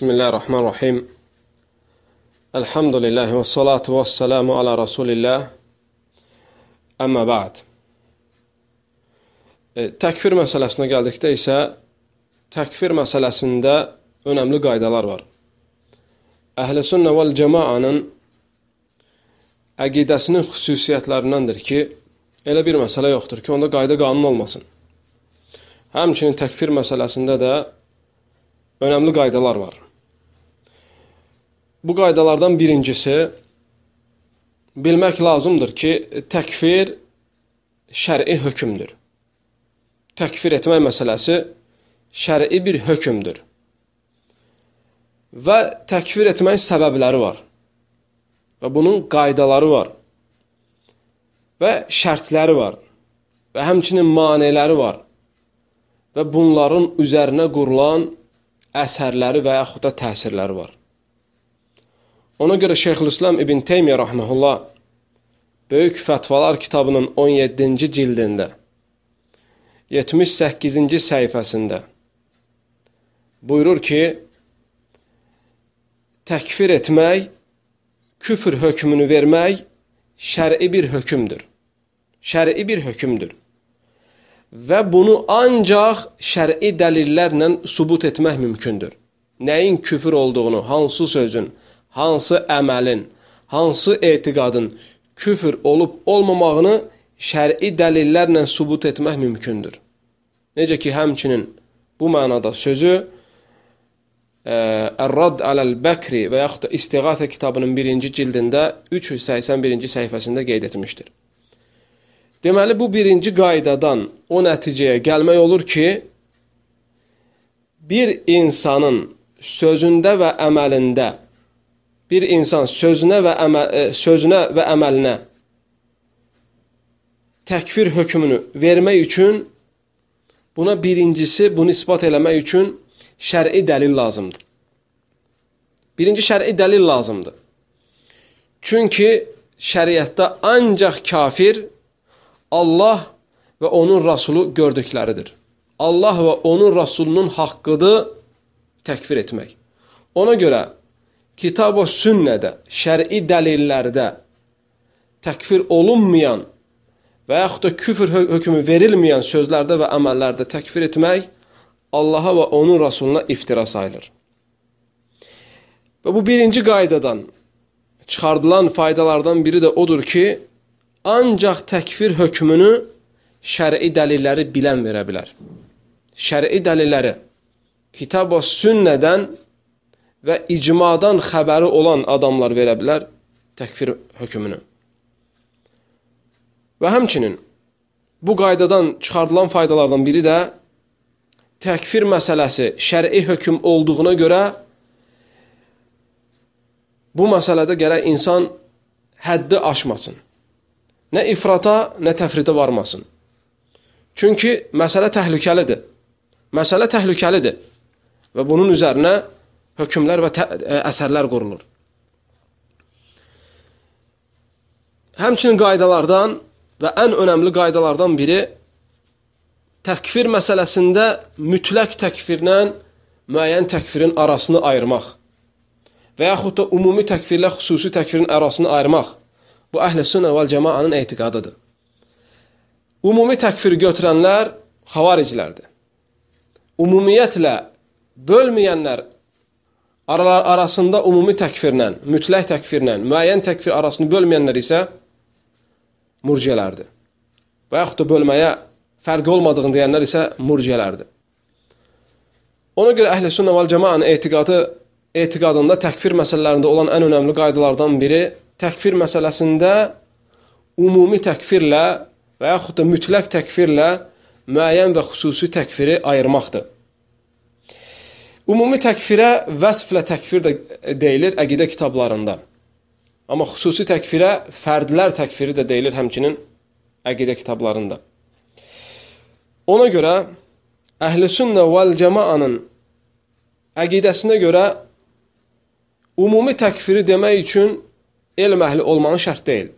بسم الله الرحمن الرحيم الحمد لله والصلاة والسلام على رسول الله Əmmə bəd. Təkfir məsələsinə gəldikdə isə təkfir məsələsində önəmli qaydalar var. Əhlüsünnə vəl cemaanın əqidəsinin xüsusiyyətlərindəndir ki, elə bir məsələ yoxdur ki, onda qayda qanun olmasın. Həmçinin təkfir məsələsində də önəmli qaydalar var. Bu qaydalardan birincisi bilmək lazımdır ki, təkfir şər'i hökmdür. Təkfir etmək məsələsi şər'i bir hökmdür. Və təkfir etməyin səbəbləri var. Və bunun qaydaları var. Və şərtləri var. Və həmçinin maneələri var. Və bunların üzərinə qurulan əsərləri və yaxud da təsirləri var. Ona görə Şeyxülislam İbn Teymiyyə rahmehullah Böyük Fətvalar kitabının 17-ci cildində 78-ci səhifəsində buyurur ki: Təkfir etmək, küfr hökmünü vermək şər'i bir hökmdür. Şər'i bir hökmdür. Və bunu ancaq şər'i dəlillərlə sübut etmək mümkündür. Nəyin küfr olduğunu, hansı sözün, hansı hansı əməlin, hansı etiqadın küfr olub-olmamağını şər'i dəlillərlə sübut etmək mümkündür. Necə ki, həmçinin bu mənada sözü Ər-Rad e, aləl-Bəkri və yaxud da İstiğatə kitabının birinci cildində 381-ci səhifəsində qeyd etmişdir. Deməli, bu birinci qaydadan o nəticəyə gəlmək olur ki, bir insanın sözündə və əməlində bir insan sözünə və əməl, e, sözünə və əməlinə təkfir hökmünü vermək üçün buna birincisi bunu isbat eləmək üçün şər'i dəlil lazımdır. Birinci şər'i dəlil lazımdır. Çünki şəriətdə ancaq kafir Allah və onun rasulu gördükləridir. Allah və onun rasulunun haqqıdır təkfir etmək. Ona görə kitab-ı sünnədə, şəri dəlillərdə təkfir olunmayan və yaxud da küfr hökmü verilməyən sözlərdə və əməllərdə təkfir etmək Allaha və onun Rasuluna iftira sayılır. Və bu birinci qaydadan çıxardılan faydalardan biri də odur ki, ancaq təkfir hökmünü şəri dəlilləri bilən verə bilər. Şəri dəlilləri kitab-ı sünnədən və icmadan xəbəri olan adamlar verə bilər təkfir hökmünü. Və həmçinin bu qaydadan çıxardılan faydalardan biri də təkfir məsələsi şər'i hökm olduğuna görə bu məsələdə gərək insan həddi aşmasın. Nə ifrata, nə təfritə varmasın. Çünki məsələ təhlükəlidir. Məsələ təhlükəlidir. Və bunun üzərinə hökmlər və əsərlər e, qurulur. Həmçinin qaydalardan və ən önəmli qaydalardan biri təkfir məsələsində mütləq təkfirlə müəyyən təkfirin arasını ayırmaq və yaxud da ümumi təkfirlə xüsusi təkfirin arasını ayırmaq. Bu əhl-i və cəmaanın etiqadıdır. Ümumi təkfir götürənlər xavariclərdir. Ümumiyyətlə bölməyənlər arasında ümumi təkfirlə, mütləq təkfirlə, müəyyən təkfir arasını bölməyənlər isə murciələrdir. Və yaxud da bölməyə fərqi olmadığını deyənlər isə murciələrdir. Ona görə əhl-i sünnə vəl cəmaənin etiqadı etiqadında təkfir məsələlərində olan ən önəmli qaydalardan biri təkfir məsələsində ümumi təkfirlə və yaxud da mütləq təkfirlə müəyyən və xüsusi təkfiri ayırmaqdır. Ümumi təkfirə vəsflə təkfir də deyilir əqidə kitablarında. Amma xüsusi təkfirə fərdlər təkfiri də deyilir həmçinin əqidə kitablarında. Ona görə Əhlüsünnə vəl Cəmaanın əqidəsinə görə ümumi təkfiri demək üçün elm əhli olmanın şərt deyil.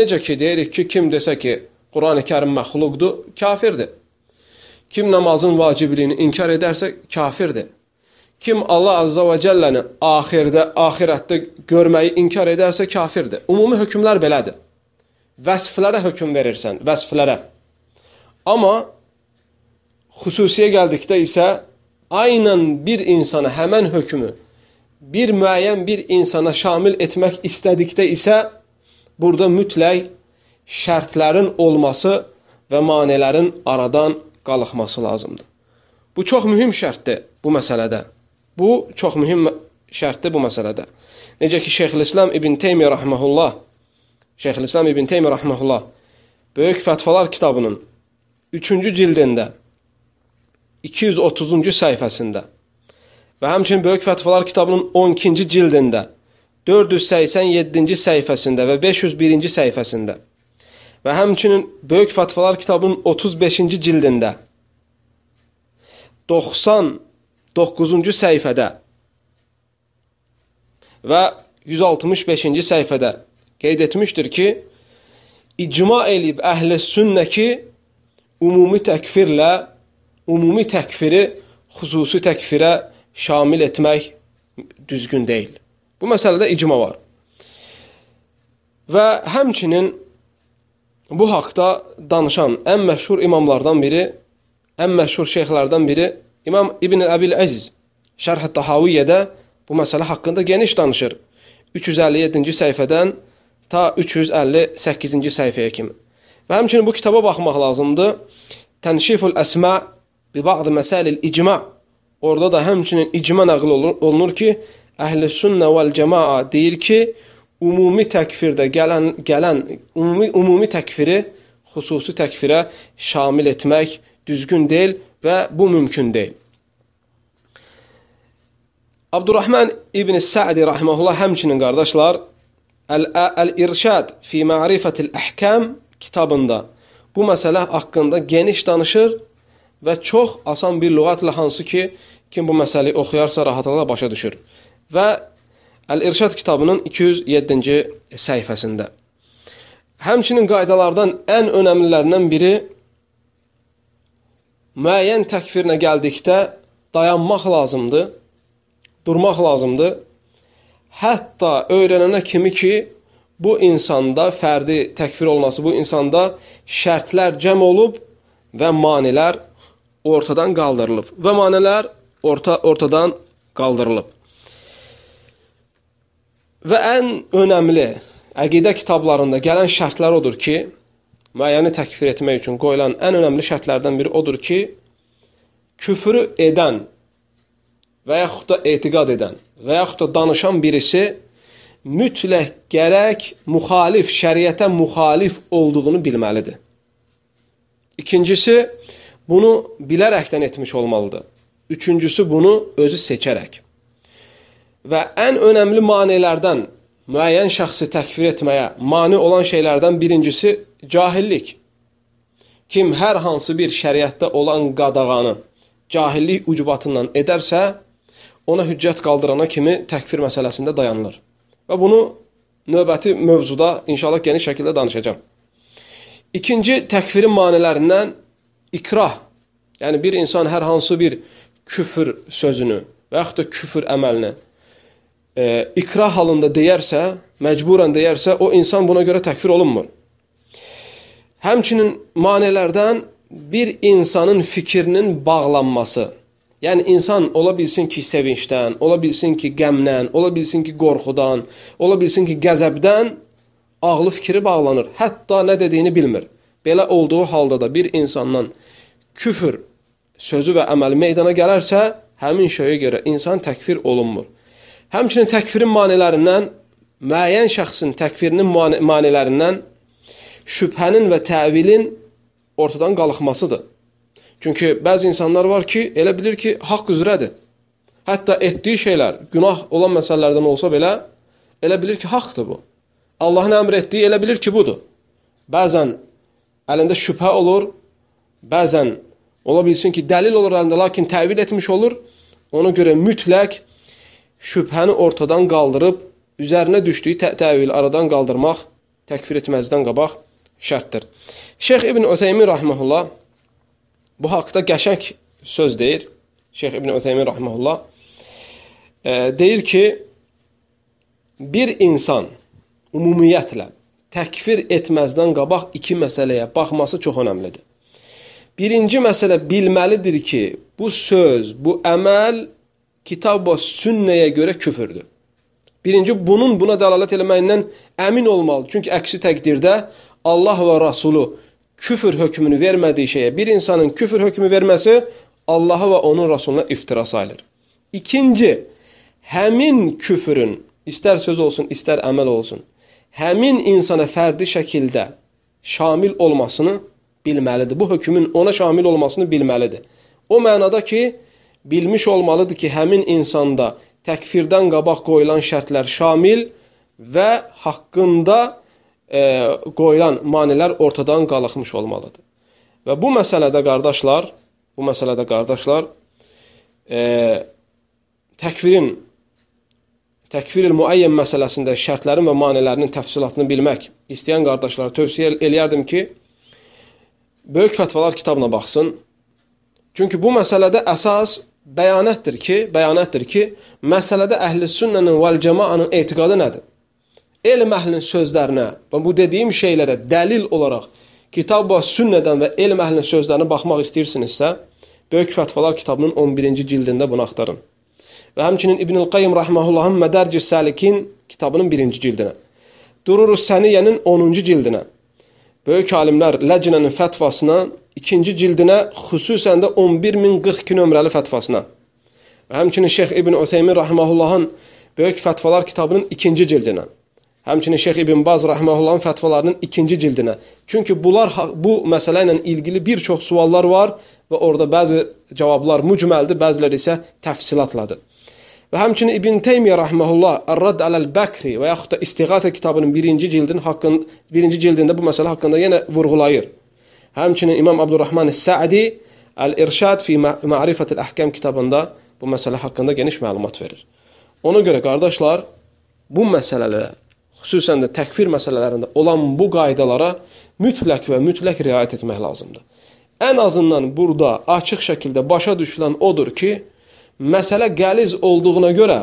Necə ki deyirik ki, kim desə ki, Qurani-Kərim məxluqdur, kafirdir. Kim namazın vacibliyini inkar edərsə kafirdir. Kim Allah Azza və Cəlləni axirdə, axirətdə görməyi inkar edərsə kafirdir. Ümumi hökmlər belədir. Vəsflərə hökm verirsən, vəsflərə. Amma xüsusiyə gəldikdə isə aynən bir insana həmən hökmü bir müəyyən bir insana şamil etmək istədikdə isə burada mütləq şərtlərin olması və manələrin aradan qalxması lazımdır. Bu çox mühüm şərtdir bu məsələdə. Bu çox mühüm şərtdir bu məsələdə. Necə ki Şeyxülislam İbn Teymiyyə rahmehullah Şeyxülislam İbn Teymiyyə rahmehullah Böyük Fətvalar kitabının 3-cü cildində 230-cu səhifəsində və həmçinin Böyük Fətvalar kitabının 12-ci cildində 487-ci səhifəsində və 501-ci səhifəsində və həmçinin Böyük Fətvalar kitabının 35-ci cildində 99-cu səhifədə və 165-ci səhifədə qeyd etmişdir ki, icma elib əhl-i sünnə ki, ümumi təkfirlə, ümumi təkfiri xüsusi təkfirə şamil etmək düzgün deyil. Bu məsələdə icma var. Və həmçinin bu haqda danışan ən məşhur imamlardan biri, ən məşhur şeyxlərdən biri İmam İbn Əbil Əziz Şərh-i Tahaviyyədə bu məsələ haqqında geniş danışır. 357-ci səhifədən ta 358-ci səhifəyə kimi. Və həmçinin bu kitaba baxmaq lazımdır. Tənşiful Əsma bi ba'd məsəlil icma. Orada da həmçinin icma nəql olunur ki, Əhl-i Sünnə vəl-Cəmaa deyir ki, ümumi təkfirdə gələn gələn ümumi ümumi təkfiri xüsusi təkfirə şamil etmək düzgün deyil və bu mümkün deyil. Abdurrahman ibn Sa'di rahmehullah həmçinin qardaşlar Əl-İrşad fi Ma'rifətil Əhkam kitabında bu məsələ haqqında geniş danışır və çox asan bir lüğətlə hansı ki kim bu məsələyi oxuyarsa rahatlıqla başa düşür. Və Əl-İrşad kitabının 207-ci səhifəsində. Həmçinin qaydalardan ən önəmlilərindən biri müəyyən təkfirinə gəldikdə dayanmaq lazımdır, durmaq lazımdır. Hətta öyrənənə kimi ki, bu insanda fərdi təkfir olması, bu insanda şərtlər cəm olub və manilər ortadan qaldırılıb və manilər orta, ortadan qaldırılıb. Və ən önəmli əqidə kitablarında gələn şərtlər odur ki, müəyyəni təkfir etmək üçün qoyulan ən önəmli şərtlərdən biri odur ki, küfrü edən və yaxud da etiqad edən və yaxud da danışan birisi mütləq gərək müxalif, şəriətə müxalif olduğunu bilməlidir. İkincisi, bunu bilərəkdən etmiş olmalıdır. Üçüncüsü, bunu özü seçərək və ən önəmli manelərdən müəyyən şəxsi təkfir etməyə mane olan şeylərdən birincisi cahillik. Kim hər hansı bir şəriətdə olan qadağanı cahillik ucbatından edərsə, ona hüccət qaldırana kimi təkfir məsələsində dayanılır. Və bunu növbəti mövzuda inşallah geniş şəkildə danışacağam. İkinci təkfirin manələrindən ikrah. Yəni bir insan hər hansı bir küfür sözünü və yaxud da küfür əməlini e, ikrah halında deyərsə, məcburən deyərsə, o insan buna görə təkfir olunmur. Həmçinin manelərdən bir insanın fikrinin bağlanması. Yəni insan ola bilsin ki, sevincdən, ola bilsin ki, qəmdən, ola bilsin ki, qorxudan, ola bilsin ki, qəzəbdən ağlı fikri bağlanır. Hətta nə dediyini bilmir. Belə olduğu halda da bir insandan küfr sözü və əməli meydana gələrsə, həmin şeyə görə insan təkfir olunmur. Həmçinin təkfirin manilərindən, müəyyən şəxsin təkfirinin manilərindən şübhənin və təvilin ortadan qalxmasıdır. Çünki bəzi insanlar var ki, elə bilir ki, haqq üzrədir. Hətta etdiyi şeylər günah olan məsələlərdən olsa belə, elə bilir ki, haqqdır bu. Allahın əmr etdiyi elə bilir ki, budur. Bəzən əlində şübhə olur, bəzən ola bilsin ki, dəlil olur əlində, lakin təvil etmiş olur. Ona görə mütləq şübhəni ortadan qaldırıb üzərinə düşdüyü tə təvil aradan qaldırmaq təkfir etməzdən qabaq şərtdir. Şeyx İbn Öteymin rahmehullah bu haqqda qəşəng söz deyir. Şeyx İbn Öteymin rahmehullah e, deyir ki, bir insan ümumiyyətlə təkfir etməzdən qabaq iki məsələyə baxması çox önəmlidir. Birinci məsələ bilməlidir ki, bu söz, bu əməl kitab və sünnəyə görə küfürdür. Birinci, bunun buna dəlalət eləməyindən əmin olmalı. Çünki əksi təqdirdə Allah və Rasulu küfür hökmünü vermədiyi şeyə bir insanın küfür hökmü verməsi Allaha və onun Rasuluna iftira sayılır. İkinci, həmin küfürün, istər söz olsun, istər əməl olsun, həmin insana fərdi şəkildə şamil olmasını bilməlidir. Bu hökmün ona şamil olmasını bilməlidir. O mənada ki, bilmiş olmalıdır ki, həmin insanda təkfirdən qabaq qoyulan şərtlər şamil və haqqında e, qoyulan manilər ortadan qalxmış olmalıdır. Və bu məsələdə qardaşlar, bu məsələdə qardaşlar, e, təkfirin təkfiril müəyyən məsələsində şərtlərin və maneələrinin təfsilatını bilmək istəyən qardaşlara tövsiyə eləyərdim ki, böyük fətvalar kitabına baxsın. Çünki bu məsələdə əsas bəyanətdir ki, bəyanətdir ki, məsələdə əhlüsünnənin vəl cəmaanın etiqadı nədir? Elm əhlinin sözlərinə və bu dediyim şeylərə dəlil olaraq kitab və sünnədən və elm əhlinin sözlərinə baxmaq istəyirsinizsə, Böyük Fətvalar kitabının 11-ci cildində bunu axtarın. Və həmçinin İbnül Qayyim rahmehullahın Mədarci Salikin kitabının 1-ci cildinə, Dururus Səniyyənin 10-cu cildinə, böyük alimlər Ləcnənin fətvasına ikinci cildinə xüsusən də 11042 nömrəli fətvasına və həmçinin Şeyx İbn Üseymin rahimehullahın böyük fətvalar kitabının ikinci cildinə Həmçinin Şeyx İbn Baz rahimehullahın fətvalarının ikinci cildinə. Çünki bunlar bu məsələ ilə ilgili bir çox suallar var və orada bəzi cavablar mücməldir, bəziləri isə təfsilatladır. Və həmçinin İbn Teymiyyə rahmehullah Ar-Radd aləl-Bəkri və yaxud da İstiğatə kitabının birinci cildin haqqın birinci cildində bu məsələ haqqında yenə vurğulayır. Həmçinin İmam Abdurrahman Səadi Əl-İrşad fi Ma'rifətül Əhkam kitabında bu məsələ haqqında geniş məlumat verir. Ona görə qardaşlar, bu məsələlərə, xüsusən də təkfir məsələlərində olan bu qaydalara mütləq və mütləq riayət etmək lazımdır. Ən azından burada açıq şəkildə başa düşülən odur ki, məsələ qəliz olduğuna görə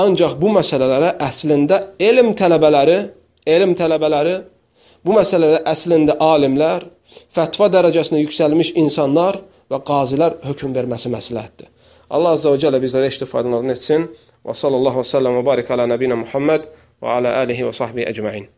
ancaq bu məsələlərə əslində elm tələbələri, elm tələbələri bu məsələlərə əslində alimlər fətva dərəcəsinə yüksəlmiş insanlar və qazilər hökm verməsi məsləhətdir. Allah Azza və Cəllə bizlərə iştifadələrini etsin. Və sallallahu və səlləm və barik alə nəbinə Muhammed və alə alihi və sahbihi əcməin.